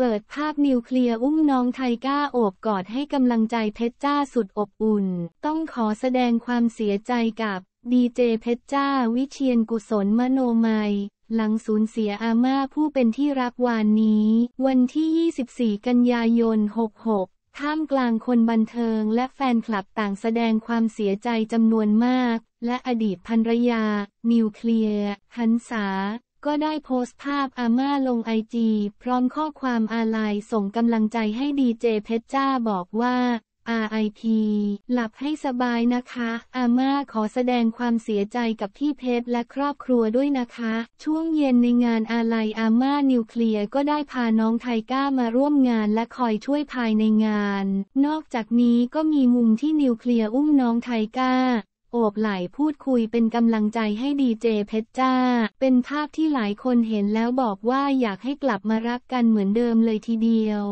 เปิดภาพนิวเคลียร์อุ้มน้องไทก้าโอบกอดให้กำลังใจเพชรจ้าสุดอบอุ่น ต้องขอแสดงความเสียใจกับดีเจเพชรจ้าวิเชียนกุศลมโนมัยหลังสูญเสียอาม่าผู้เป็นที่รักวานนี้ วันที่ 24 กันยายน 66ท่ามกลางคนบันเทิงและแฟนคลับต่างแสดงความเสียใจจำนวนมาก และอดีตภรรยา นิวเคลียร์หันษาก็ได้โพสต์ภาพอาม่าลงไอจีพร้อมข้อความอาลัยส่งกำลังใจให้ดีเจเพชรจ้าบอกว่า RIP หลับให้สบายนะคะอาม่าขอแสดงความเสียใจกับพี่เพชรและครอบครัวด้วยนะคะช่วงเย็นในงานอาลัยอาม่านิวเคลียร์ก็ได้พาน้องไทก้ามาร่วมงานและคอยช่วยภายในงาน นอกจากนี้ก็มีมุมที่นิวเคลียร์อุ้มน้องไทก้าโอบไหล่พูดคุยเป็นกำลังใจให้ดีเจเพชรจ้า เป็นภาพที่หลายคนเห็นแล้วบอกว่าอยากให้กลับมารักกันเหมือนเดิมเลยทีเดียว